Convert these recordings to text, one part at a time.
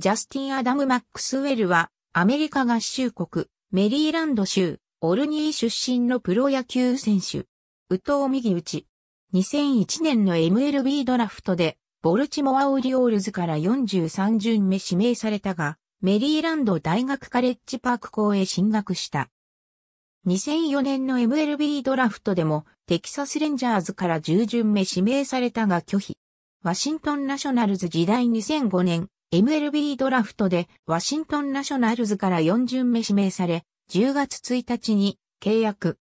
ジャスティン・アダム・マックスウェルは、アメリカ合衆国、メリーランド州、オルニー出身のプロ野球選手。宇藤右打2001年の MLB ドラフトで、ボルチモア・オリオールズから43巡目指名されたが、メリーランド大学カレッジパーク校へ進学した。2004年の MLB ドラフトでも、テキサスレンジャーズから10巡目指名されたが拒否。ワシントンナショナルズ時代2005年、MLB ドラフトでワシントンナショナルズから4巡目指名され、10月1日に契約。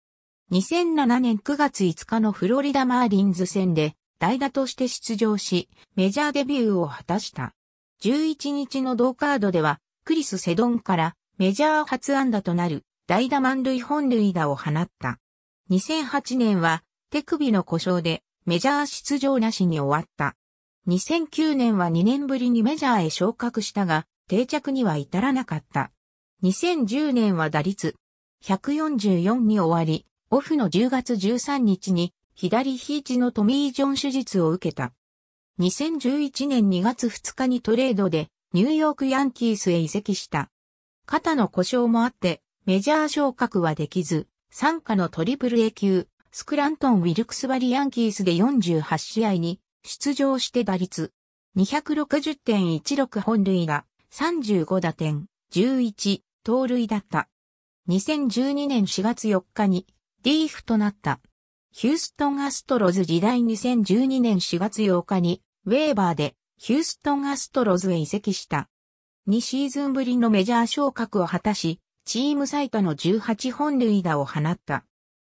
2007年9月5日のフロリダマーリンズ戦で代打として出場し、メジャーデビューを果たした。11日の同カードでは、クリス・セドンからメジャー初安打となる代打満塁本塁打を放った。2008年は手首の故障でメジャー出場なしに終わった。2009年は2年ぶりにメジャーへ昇格したが、定着には至らなかった。2010年は打率144に終わり、オフの10月13日に左肘のトミー・ジョン手術を受けた。2011年2月2日にトレードでニューヨークヤンキースへ移籍した。肩の故障もあってメジャー昇格はできず、参加のトリプル A 級、スクラントン・ウィルクスバリヤンキースで48試合に出場して打率260.16本塁打、35打点、11盗塁だった。2012年4月4日にリーフとなった。ヒューストンアストロズ時代2012年4月8日にウェーバーでヒューストンアストロズへ移籍した。2シーズンぶりのメジャー昇格を果たし、チーム最多の18本塁打を放った。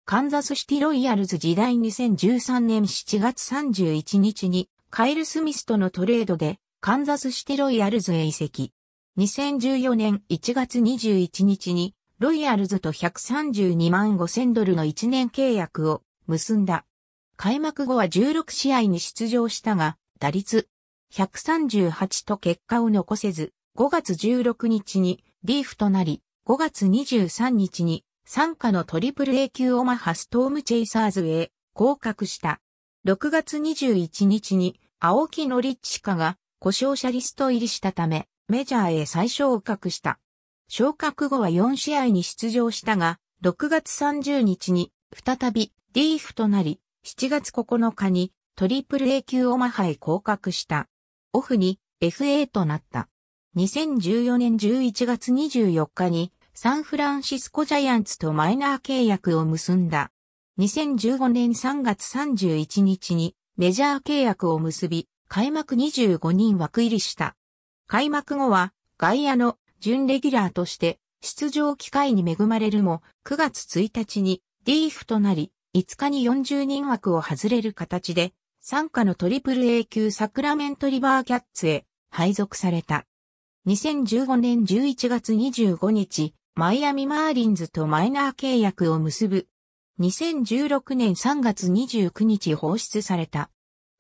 カンザスシティロイヤルズ時代2013年7月31日にカイル・スミスとのトレードでカンザスシティロイヤルズへ移籍。2014年1月21日にロイヤルズと132万5千ドルの1年契約を結んだ。開幕後は16試合に出場したが、打率138と結果を残せず、5月16日にリーフとなり、5月23日に参加のトリプル A 級オマハストームチェイサーズへ降格した。6月21日に青木のリッチカが故障者リスト入りしたためメジャーへ再昇格した。昇格後は4試合に出場したが、6月30日に再びリーフとなり、7月9日にトリプル A 級オマハへ降格した。オフに FA となった。2014年11月24日にサンフランシスコジャイアンツとマイナー契約を結んだ。2015年3月31日にメジャー契約を結び、開幕25人枠入りした。開幕後は外野の準レギュラーとして出場機会に恵まれるも、9月1日にーフとなり、5日に40人枠を外れる形で、参加のトリプル A 級サクラメントリバーキャッツへ配属された。2015年11月25日、マイアミマーリンズとマイナー契約を結ぶ。2016年3月29日放出された。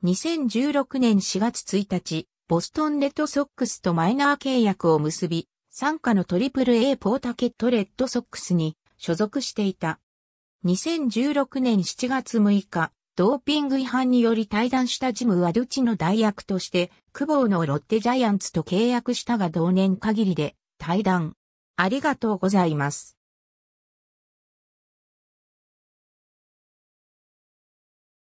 2016年4月1日、ボストンレッドソックスとマイナー契約を結び、参加のトリプル a ポータケットレッドソックスに所属していた。2016年7月6日、ドーピング違反により退団したジムはドチの代役として、久保のロッテジャイアンツと契約したが同年限りで退団。ありがとうございます。